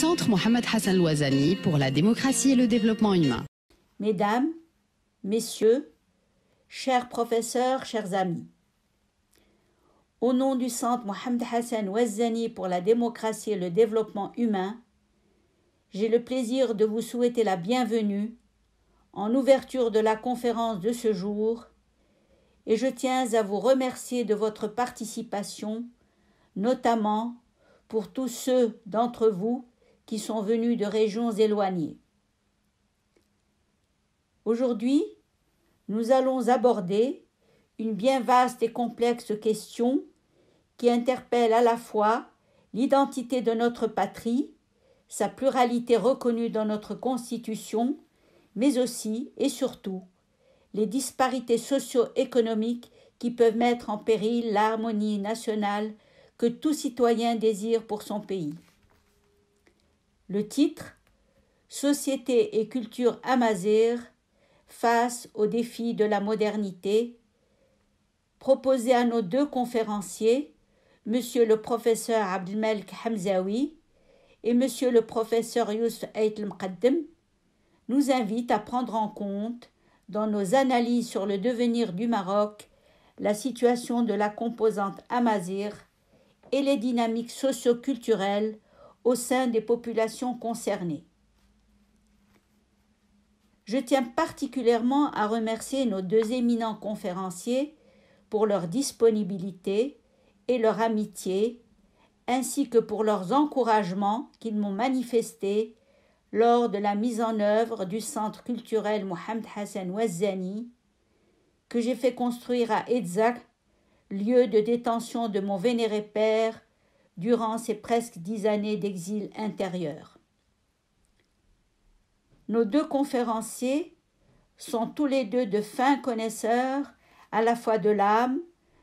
Centre Mohamed Hassan Louazani pour la démocratie et le développement humain. Mesdames, Messieurs, chers professeurs, chers amis, au nom du Centre Mohamed Hassan Ouazani pour la démocratie et le développement humain, j'ai le plaisir de vous souhaiter la bienvenue en ouverture de la conférence de ce jour et je tiens à vous remercier de votre participation, notamment pour tous ceux d'entre vous qui sont venus de régions éloignées. Aujourd'hui, nous allons aborder une bien vaste et complexe question qui interpelle à la fois l'identité de notre patrie, sa pluralité reconnue dans notre Constitution, mais aussi et surtout les disparités socio-économiques qui peuvent mettre en péril l'harmonie nationale que tout citoyen désire pour son pays. Le titre Société et culture amazir face aux défis de la modernité, proposé à nos deux conférenciers, M. le professeur Abdelmelk Hamzaoui et M. le professeur Youssef Ait nous invite à prendre en compte, dans nos analyses sur le devenir du Maroc, la situation de la composante amazir et les dynamiques socioculturelles au sein des populations concernées. Je tiens particulièrement à remercier nos deux éminents conférenciers pour leur disponibilité et leur amitié, ainsi que pour leurs encouragements qu'ils m'ont manifestés lors de la mise en œuvre du Centre culturel Mohamed Hassan Wazani, que j'ai fait construire à Edzak, lieu de détention de mon vénéré père durant ces presque dix années d'exil intérieur. Nos deux conférenciers sont tous les deux de fins connaisseurs à la fois de l'âme,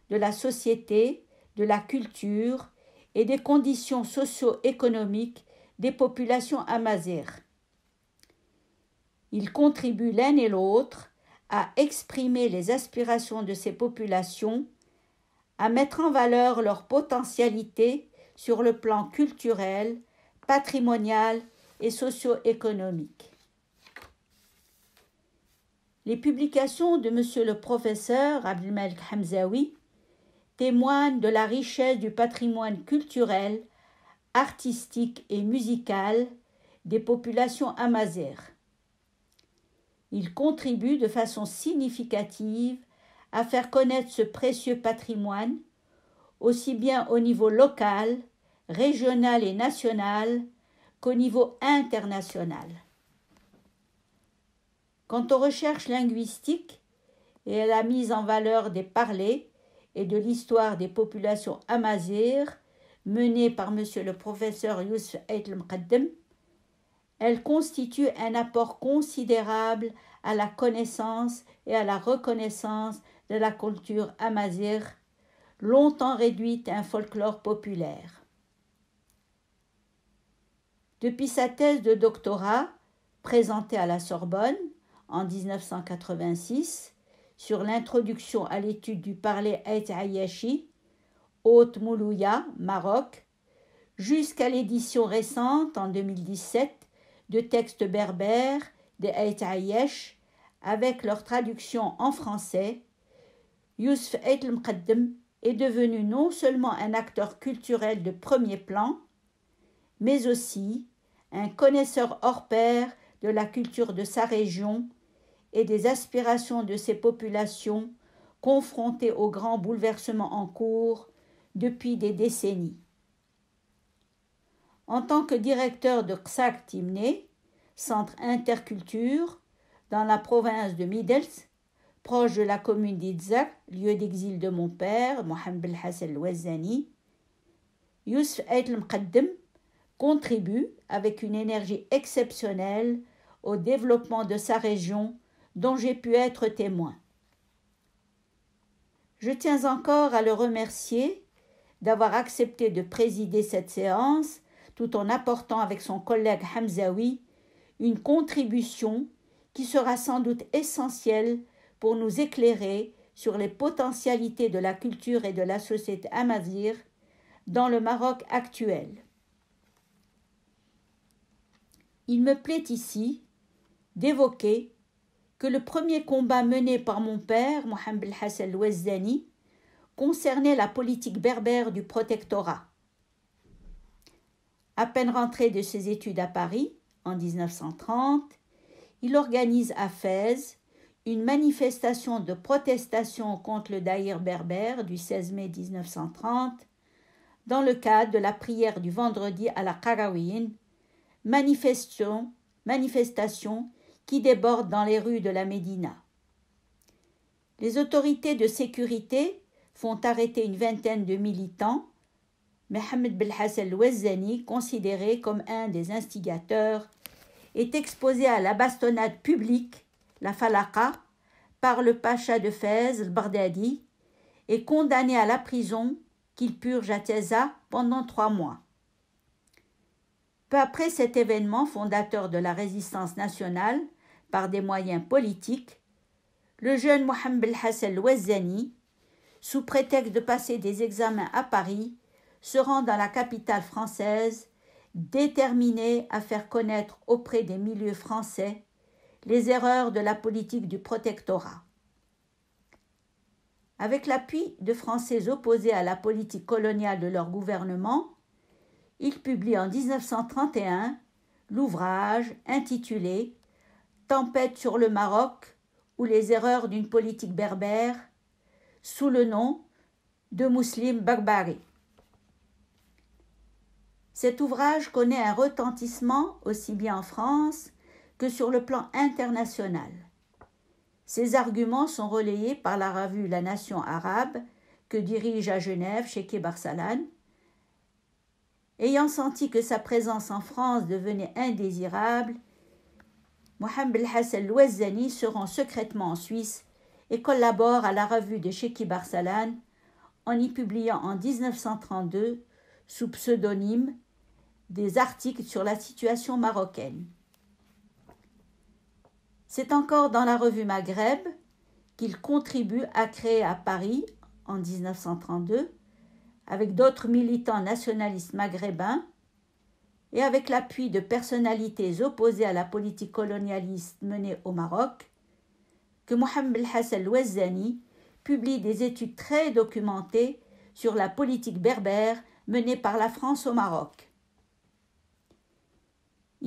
de la société, de la culture et des conditions socio-économiques des populations amazères. Ils contribuent l'un et l'autre à exprimer les aspirations de ces populations, à mettre en valeur leur potentialité sur le plan culturel, patrimonial et socio-économique. Les publications de M. le professeur Abdelmalek Hamzaoui témoignent de la richesse du patrimoine culturel, artistique et musical des populations amazères. Il contribuent de façon significative à faire connaître ce précieux patrimoine aussi bien au niveau local, régional et national qu'au niveau international. Quant aux recherches linguistiques et à la mise en valeur des parlers et de l'histoire des populations amazighes menées par M. le professeur Youssef El Mqaddem, elle constitue un apport considérable à la connaissance et à la reconnaissance de la culture amazigh longtemps réduite à un folklore populaire. Depuis sa thèse de doctorat, présentée à la Sorbonne en 1986, sur l'introduction à l'étude du parler Haïti, Haute Moulouya, Maroc, jusqu'à l'édition récente en 2017 de textes berbères des Ayesh, avec leur traduction en français, Youssef El est devenu non seulement un acteur culturel de premier plan, mais aussi un connaisseur hors pair de la culture de sa région et des aspirations de ses populations confrontées aux grands bouleversements en cours depuis des décennies. En tant que directeur de Xac Timné, centre interculture dans la province de Middels, proche de la commune d'Idzak, lieu d'exil de mon père, Mohamed ben el Hassan Ouazzani, Youssef Ait Mqaddim contribue avec une énergie exceptionnelle au développement de sa région dont j'ai pu être témoin. Je tiens encore à le remercier d'avoir accepté de présider cette séance tout en apportant avec son collègue Hamzaoui une contribution qui sera sans doute essentielle pour nous éclairer sur les potentialités de la culture et de la société amazir dans le Maroc actuel. Il me plaît ici d'évoquer que le premier combat mené par mon père, Mohamed Hassel Ouezdani, concernait la politique berbère du protectorat. À peine rentré de ses études à Paris, en 1930, il organise à Fès une manifestation de protestation contre le Daïr berbère du 16 mai 1930 dans le cadre de la prière du vendredi à la Karawine, manifestation, manifestation qui déborde dans les rues de la Médina. Les autorités de sécurité font arrêter une vingtaine de militants, Mohamed Belhassel Ouezzani, considéré comme un des instigateurs, est exposé à la bastonnade publique la falaka, par le pacha de Fez le Bardadi, est condamné à la prison qu'il purge à Teza pendant trois mois. Peu après cet événement fondateur de la résistance nationale par des moyens politiques, le jeune Mohamed Hassel Ouazzani, sous prétexte de passer des examens à Paris, se rend dans la capitale française, déterminé à faire connaître auprès des milieux français les erreurs de la politique du protectorat. Avec l'appui de Français opposés à la politique coloniale de leur gouvernement, il publie en 1931 l'ouvrage intitulé Tempête sur le Maroc ou les erreurs d'une politique berbère sous le nom de Muslim Barbari. Cet ouvrage connaît un retentissement aussi bien en France que sur le plan international. Ces arguments sont relayés par la revue La Nation arabe, que dirige à Genève Cheikh Barsalan. Ayant senti que sa présence en France devenait indésirable, Mohamed hassel Louezzani se rend secrètement en Suisse et collabore à la revue de Cheikh Barsalan en y publiant en 1932, sous pseudonyme, des articles sur la situation marocaine. C'est encore dans la revue Maghreb qu'il contribue à créer à Paris, en 1932, avec d'autres militants nationalistes maghrébins et avec l'appui de personnalités opposées à la politique colonialiste menée au Maroc, que Mohamed Hassel Ouazzani publie des études très documentées sur la politique berbère menée par la France au Maroc.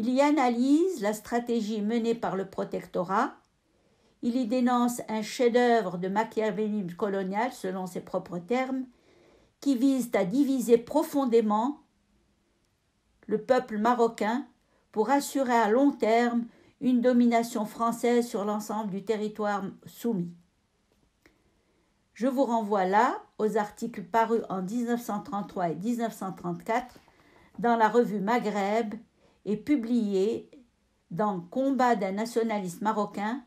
Il y analyse la stratégie menée par le protectorat. Il y dénonce un chef-d'œuvre de machiavélisme colonial, selon ses propres termes, qui vise à diviser profondément le peuple marocain pour assurer à long terme une domination française sur l'ensemble du territoire soumis. Je vous renvoie là aux articles parus en 1933 et 1934 dans la revue Maghreb est publié dans Combat d'un nationaliste marocain,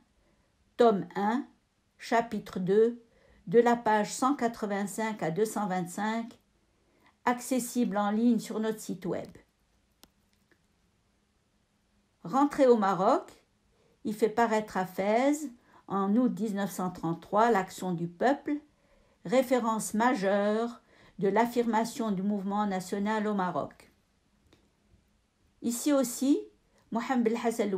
tome 1, chapitre 2, de la page 185 à 225, accessible en ligne sur notre site web. Rentré au Maroc, il fait paraître à Fès, en août 1933, l'action du peuple, référence majeure de l'affirmation du mouvement national au Maroc. Ici aussi, Mohamed Hassan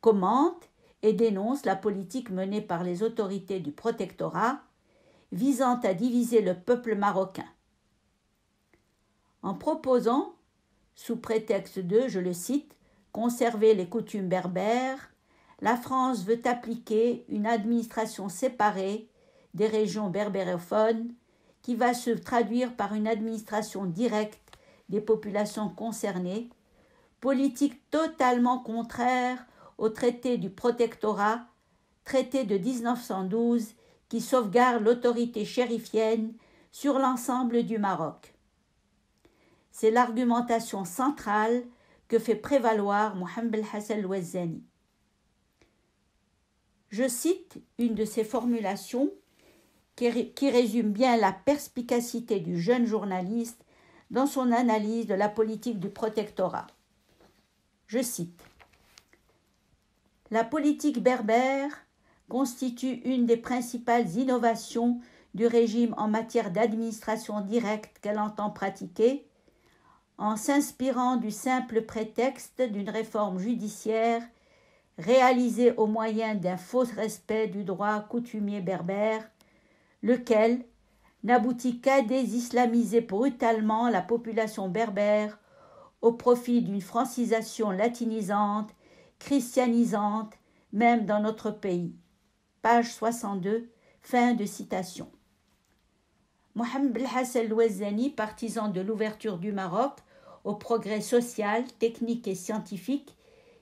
commente et dénonce la politique menée par les autorités du protectorat visant à diviser le peuple marocain. En proposant, sous prétexte de, je le cite, conserver les coutumes berbères, la France veut appliquer une administration séparée des régions berbérophones qui va se traduire par une administration directe des populations concernées politique totalement contraire au traité du protectorat, traité de 1912 qui sauvegarde l'autorité chérifienne sur l'ensemble du Maroc. C'est l'argumentation centrale que fait prévaloir Mohamed Hassan Ouazzani. Je cite une de ses formulations qui résume bien la perspicacité du jeune journaliste dans son analyse de la politique du protectorat. Je cite La politique berbère constitue une des principales innovations du régime en matière d'administration directe qu'elle entend pratiquer, en s'inspirant du simple prétexte d'une réforme judiciaire réalisée au moyen d'un faux respect du droit coutumier berbère, lequel n'aboutit qu'à désislamiser brutalement la population berbère au profit d'une francisation latinisante, christianisante, même dans notre pays. Page 62, fin de citation. Mohamed Belhassel partisan de l'ouverture du Maroc au progrès social, technique et scientifique,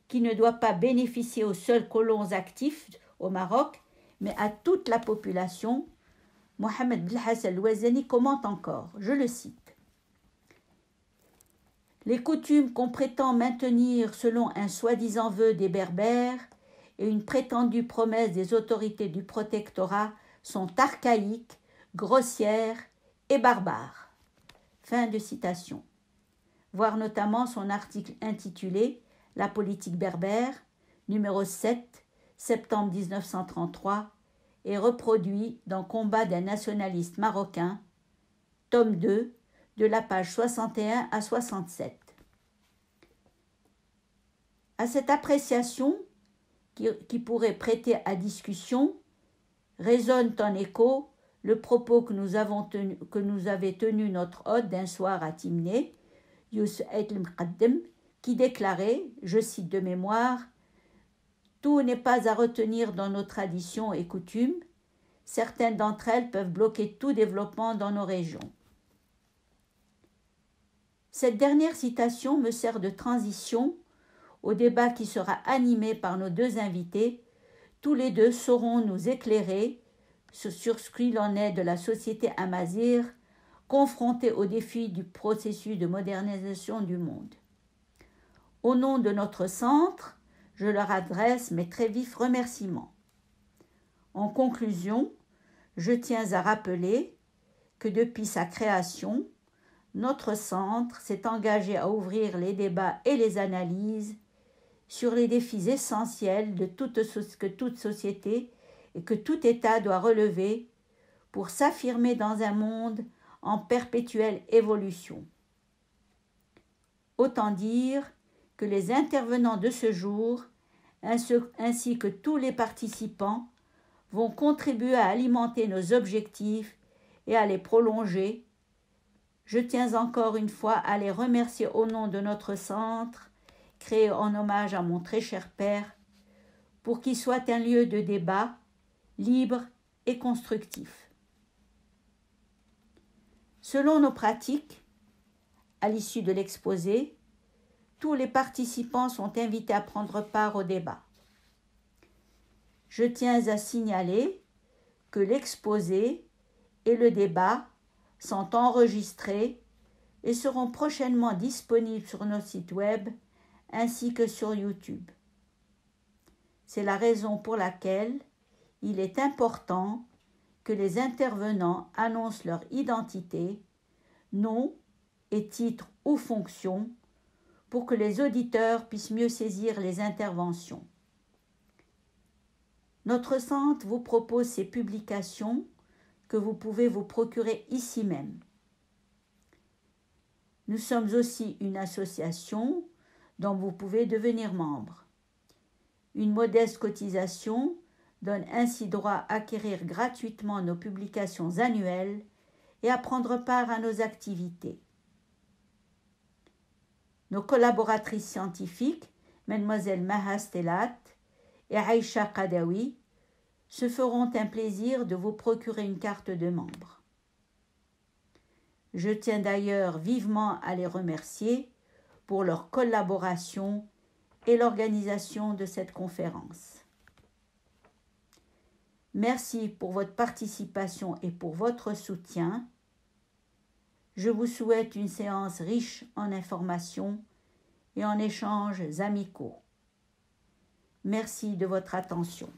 qui ne doit pas bénéficier aux seuls colons actifs au Maroc, mais à toute la population, Mohamed Belhassel Louezani commente encore, je le cite les coutumes qu'on prétend maintenir selon un soi-disant vœu des Berbères et une prétendue promesse des autorités du protectorat sont archaïques, grossières et barbares. Fin de citation. Voir notamment son article intitulé La politique berbère, numéro 7, septembre 1933, et reproduit dans Combat d'un nationaliste marocain, tome 2, de la page 61 à 67. À cette appréciation, qui, pourrait prêter à discussion, résonne en écho le propos que nous, avons que nous avait tenu notre hôte d'un soir à Timné, Yus qui déclarait, je cite de mémoire, Tout n'est pas à retenir dans nos traditions et coutumes, certaines d'entre elles peuvent bloquer tout développement dans nos régions. Cette dernière citation me sert de transition au débat qui sera animé par nos deux invités. Tous les deux sauront nous éclairer sur ce qu'il en est de la société amazir confrontée aux défis du processus de modernisation du monde. Au nom de notre centre, je leur adresse mes très vifs remerciements. En conclusion, je tiens à rappeler que depuis sa création, notre centre s'est engagé à ouvrir les débats et les analyses sur les défis essentiels de toute, que toute société et que tout État doit relever pour s'affirmer dans un monde en perpétuelle évolution. Autant dire que les intervenants de ce jour, ainsi que tous les participants, vont contribuer à alimenter nos objectifs et à les prolonger je tiens encore une fois à les remercier au nom de notre centre, créé en hommage à mon très cher père, pour qu'il soit un lieu de débat libre et constructif. Selon nos pratiques, à l'issue de l'exposé, tous les participants sont invités à prendre part au débat. Je tiens à signaler que l'exposé et le débat sont enregistrés et seront prochainement disponibles sur nos sites web ainsi que sur YouTube. C'est la raison pour laquelle il est important que les intervenants annoncent leur identité, nom et titre ou fonction pour que les auditeurs puissent mieux saisir les interventions. Notre centre vous propose ces publications que vous pouvez vous procurer ici même. Nous sommes aussi une association dont vous pouvez devenir membre. Une modeste cotisation donne ainsi droit à acquérir gratuitement nos publications annuelles et à prendre part à nos activités. Nos collaboratrices scientifiques, Mademoiselle Maha et Aïcha Kadawi, se feront un plaisir de vous procurer une carte de membre. Je tiens d'ailleurs vivement à les remercier pour leur collaboration et l'organisation de cette conférence. Merci pour votre participation et pour votre soutien. Je vous souhaite une séance riche en informations et en échanges amicaux. Merci de votre attention.